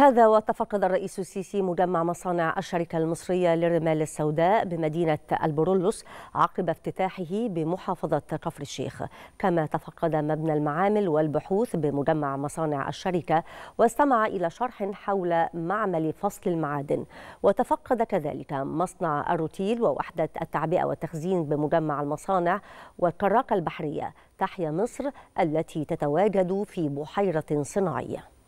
هذا وتفقد الرئيس السيسي مجمع مصانع الشركة المصرية للرمال السوداء بمدينة البرولوس عقب افتتاحه بمحافظة كفر الشيخ كما تفقد مبنى المعامل والبحوث بمجمع مصانع الشركة واستمع إلى شرح حول معمل فصل المعادن وتفقد كذلك مصنع الروتيل ووحدة التعبئة والتخزين بمجمع المصانع والكراكة البحرية تحيا مصر التي تتواجد في بحيرة صناعية